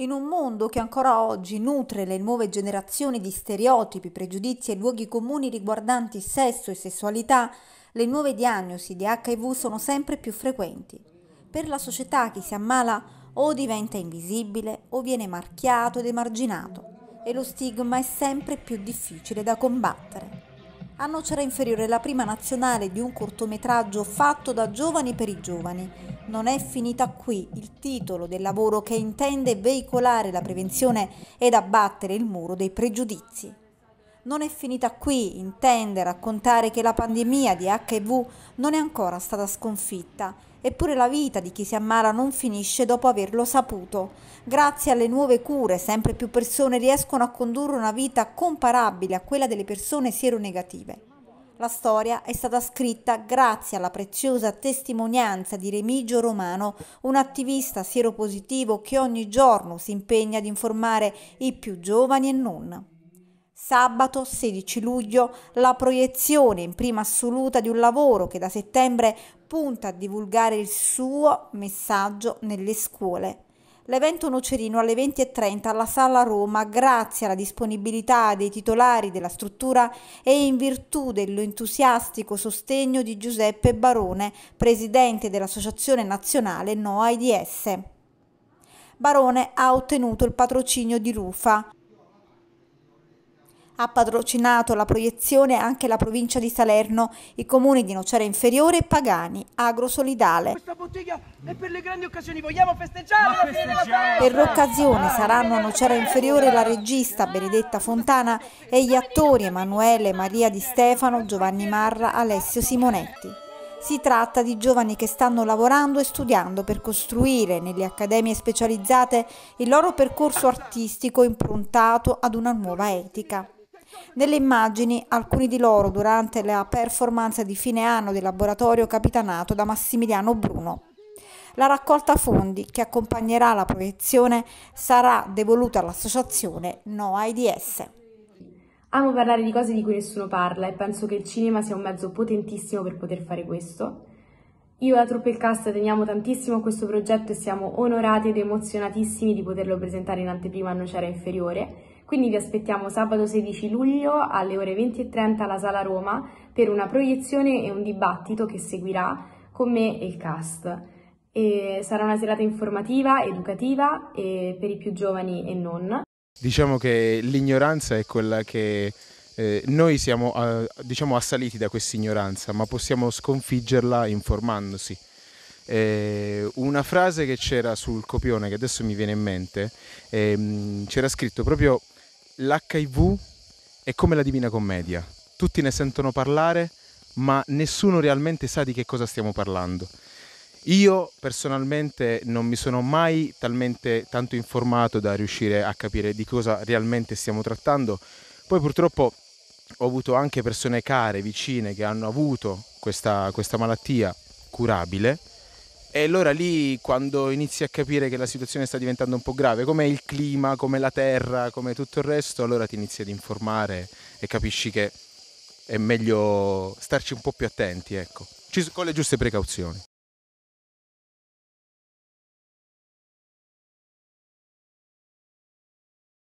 In un mondo che ancora oggi nutre le nuove generazioni di stereotipi, pregiudizi e luoghi comuni riguardanti sesso e sessualità, le nuove diagnosi di HIV sono sempre più frequenti. Per la società chi si ammala o diventa invisibile o viene marchiato ed emarginato e lo stigma è sempre più difficile da combattere. A Nocera Inferiore la prima nazionale di un cortometraggio fatto da giovani per i giovani non è finita qui. Il titolo del lavoro che intende veicolare la prevenzione ed abbattere il muro dei pregiudizi. Non è finita qui, intende raccontare che la pandemia di HIV non è ancora stata sconfitta, eppure la vita di chi si ammala non finisce dopo averlo saputo. Grazie alle nuove cure sempre più persone riescono a condurre una vita comparabile a quella delle persone sieronegative. La storia è stata scritta grazie alla preziosa testimonianza di Remigio Romano, un attivista sieropositivo che ogni giorno si impegna ad informare i più giovani e non. Sabato 16 luglio la proiezione in prima assoluta di un lavoro che da settembre punta a divulgare il suo messaggio nelle scuole. L'evento nocerino alle 20.30 alla Sala Roma, grazie alla disponibilità dei titolari della struttura e in virtù dell'entusiastico sostegno di Giuseppe Barone, presidente dell'Associazione Nazionale No AIDS. Barone ha ottenuto il patrocinio di Rufa, ha patrocinato la proiezione anche la provincia di Salerno, i comuni di Nocera Inferiore e Pagani, Agrosolidale. Questa bottiglia è per le grandi occasioni, vogliamo festeggiare Per l'occasione saranno a Nocera Inferiore la regista Benedetta Fontana e gli attori Emanuele, Maria Di Stefano, Giovanni Marra, Alessio Simonetti. Si tratta di giovani che stanno lavorando e studiando per costruire nelle accademie specializzate il loro percorso artistico improntato ad una nuova etica. Nelle immagini, alcuni di loro durante la performance di fine anno del laboratorio capitanato da Massimiliano Bruno. La raccolta fondi che accompagnerà la proiezione sarà devoluta all'associazione NOAIDS. Amo parlare di cose di cui nessuno parla e penso che il cinema sia un mezzo potentissimo per poter fare questo. Io e la Truppe e il cast teniamo tantissimo a questo progetto e siamo onorati ed emozionatissimi di poterlo presentare in anteprima a Nocera Inferiore quindi vi aspettiamo sabato 16 luglio alle ore 20.30 alla Sala Roma per una proiezione e un dibattito che seguirà con me e il cast. E sarà una serata informativa, educativa e per i più giovani e non. Diciamo che l'ignoranza è quella che eh, noi siamo eh, diciamo assaliti da questa ignoranza, ma possiamo sconfiggerla informandosi. Eh, una frase che c'era sul copione, che adesso mi viene in mente, ehm, c'era scritto proprio l'HIV è come la Divina Commedia. Tutti ne sentono parlare, ma nessuno realmente sa di che cosa stiamo parlando. Io personalmente non mi sono mai talmente tanto informato da riuscire a capire di cosa realmente stiamo trattando. Poi purtroppo ho avuto anche persone care, vicine, che hanno avuto questa, questa malattia curabile e allora lì quando inizi a capire che la situazione sta diventando un po' grave, come il clima, come la terra, come tutto il resto, allora ti inizi ad informare e capisci che è meglio starci un po' più attenti, ecco, con le giuste precauzioni.